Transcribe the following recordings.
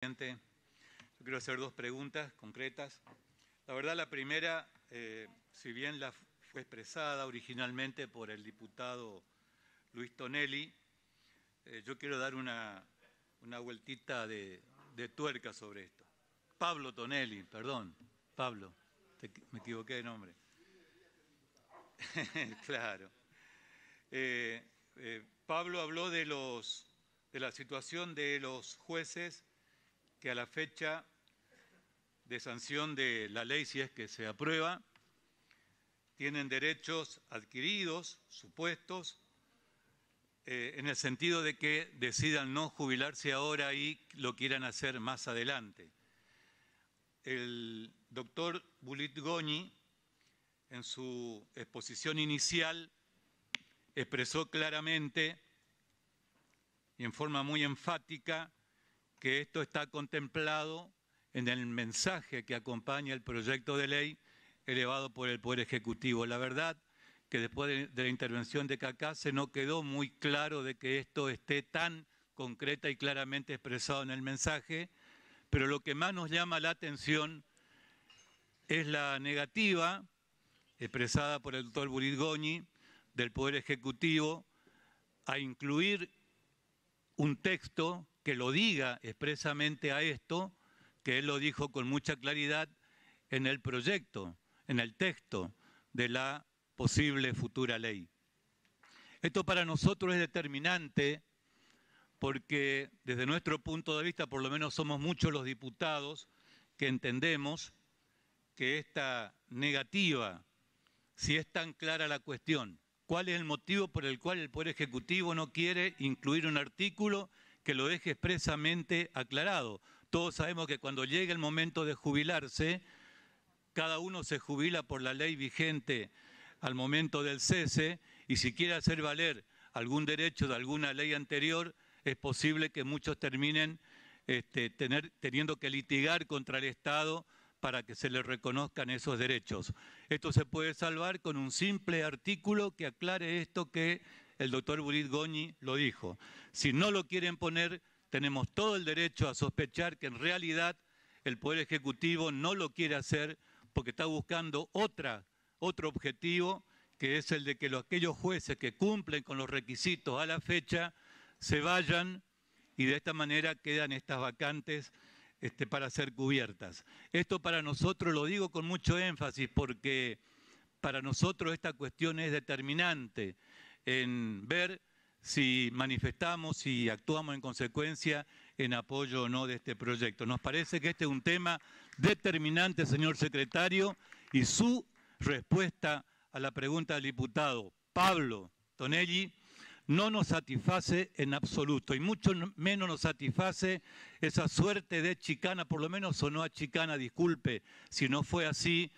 Presidente, yo quiero hacer dos preguntas concretas. La verdad, la primera, eh, si bien la fue expresada originalmente por el diputado Luis Tonelli, eh, yo quiero dar una, vueltita de, tuerca sobre esto. Pablo Tonelli, perdón, Pablo, me equivoqué de nombre. claro. Eh, Pablo habló de, los, de la situación de los jueces que a la fecha de sanción de la ley, si es que se aprueba, tienen derechos adquiridos, supuestos, eh, en el sentido de que decidan no jubilarse ahora y lo quieran hacer más adelante. El doctor Bulit Goñi, en su exposición inicial, expresó claramente y en forma muy enfática que esto está contemplado en el mensaje que acompaña el proyecto de ley elevado por el Poder Ejecutivo. La verdad que después de, la intervención de se no quedó muy claro de que esto esté tan concreta y claramente expresado en el mensaje, pero lo que más nos llama la atención es la negativa expresada por el doctor Burigoni del Poder Ejecutivo a incluir un texto que lo diga expresamente a esto, que él lo dijo con mucha claridad en el proyecto, en el texto de la posible futura ley. Esto para nosotros es determinante porque desde nuestro punto de vista, por lo menos somos muchos los diputados que entendemos que esta negativa, si es tan clara la cuestión, cuál es el motivo por el cual el Poder Ejecutivo no quiere incluir un artículo que lo deje expresamente aclarado. Todos sabemos que cuando llega el momento de jubilarse, cada uno se jubila por la ley vigente al momento del cese y si quiere hacer valer algún derecho de alguna ley anterior, es posible que muchos terminen este, teniendo que litigar contra el Estado para que se le reconozcan esos derechos. Esto se puede salvar con un simple artículo que aclare esto que el doctor Burit Goñi lo dijo. Si no lo quieren poner, tenemos todo el derecho a sospechar que en realidad el Poder Ejecutivo no lo quiere hacer porque está buscando otra, otro objetivo, que es el de que los, aquellos jueces que cumplen con los requisitos a la fecha se vayan y de esta manera quedan estas vacantes este, para ser cubiertas. Esto para nosotros lo digo con mucho énfasis porque para nosotros esta cuestión es determinante en ver si manifestamos, y actuamos en consecuencia en apoyo o no de este proyecto. Nos parece que este es un tema determinante, señor secretario, y su respuesta a la pregunta del diputado Pablo Tonelli no nos satisface en absoluto y mucho menos nos satisface esa suerte de chicana, por lo menos sonó a chicana, disculpe si no fue así,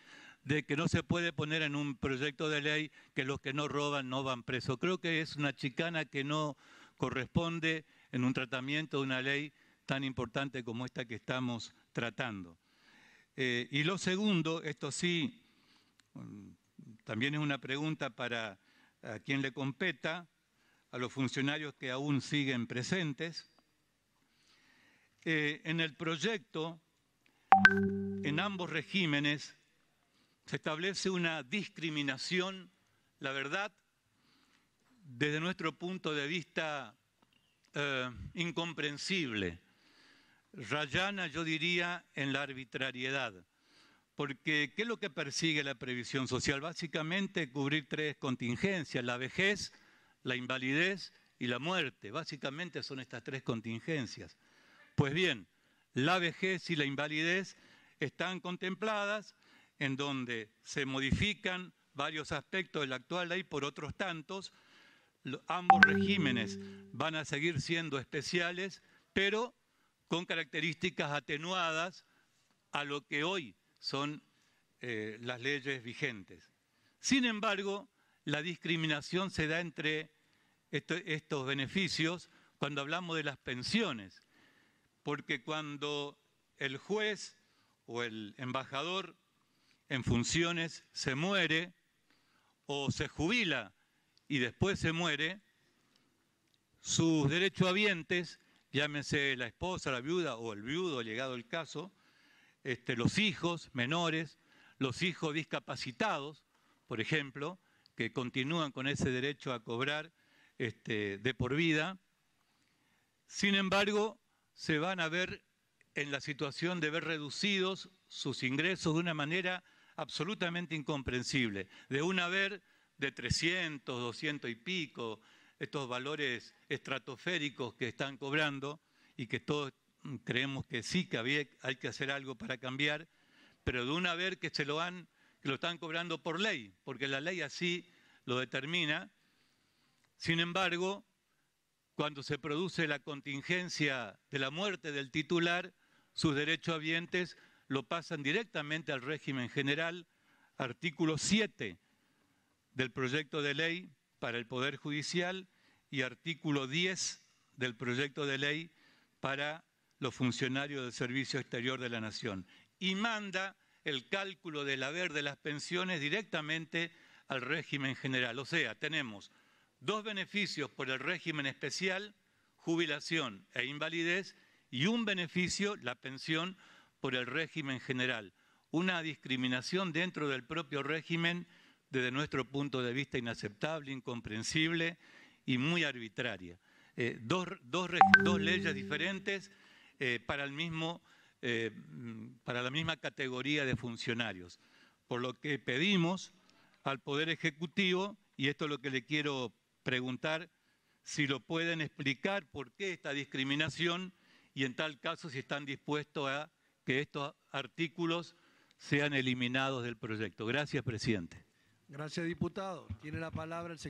de que no se puede poner en un proyecto de ley que los que no roban no van presos. Creo que es una chicana que no corresponde en un tratamiento de una ley tan importante como esta que estamos tratando. Eh, y lo segundo, esto sí, mm, también es una pregunta para quien le competa, a los funcionarios que aún siguen presentes. Eh, en el proyecto, en ambos regímenes, se establece una discriminación, la verdad, desde nuestro punto de vista eh, incomprensible, rayana yo diría en la arbitrariedad, porque ¿qué es lo que persigue la previsión social? Básicamente cubrir tres contingencias, la vejez, la invalidez y la muerte. Básicamente son estas tres contingencias. Pues bien, la vejez y la invalidez están contempladas en donde se modifican varios aspectos de la actual ley por otros tantos. Ambos regímenes van a seguir siendo especiales, pero con características atenuadas a lo que hoy son eh, las leyes vigentes. Sin embargo, la discriminación se da entre estos beneficios cuando hablamos de las pensiones, porque cuando el juez o el embajador en funciones se muere o se jubila y después se muere, sus derechohabientes, llámese la esposa, la viuda o el viudo, llegado el caso, este, los hijos menores, los hijos discapacitados, por ejemplo, que continúan con ese derecho a cobrar este, de por vida. Sin embargo, se van a ver en la situación de ver reducidos sus ingresos de una manera absolutamente incomprensible. De una haber de 300, 200 y pico, estos valores estratosféricos que están cobrando y que todos creemos que sí que había, hay que hacer algo para cambiar, pero de una vez que se lo han que lo están cobrando por ley, porque la ley así lo determina. Sin embargo, cuando se produce la contingencia de la muerte del titular, sus habientes lo pasan directamente al régimen general, artículo 7 del proyecto de ley para el Poder Judicial y artículo 10 del proyecto de ley para los funcionarios del Servicio Exterior de la Nación. Y manda el cálculo del haber de las pensiones directamente al régimen general. O sea, tenemos dos beneficios por el régimen especial, jubilación e invalidez, y un beneficio, la pensión, por el régimen general. Una discriminación dentro del propio régimen desde nuestro punto de vista inaceptable, incomprensible y muy arbitraria. Eh, dos, leyes diferentes eh, para el mismo eh, mm, para la misma categoría de funcionarios. Por lo que pedimos al Poder Ejecutivo, y esto es lo que le quiero preguntar, si lo pueden explicar por qué esta discriminación y en tal caso si están dispuestos a que estos artículos sean eliminados del proyecto. Gracias, presidente. Gracias, diputado. Tiene la palabra el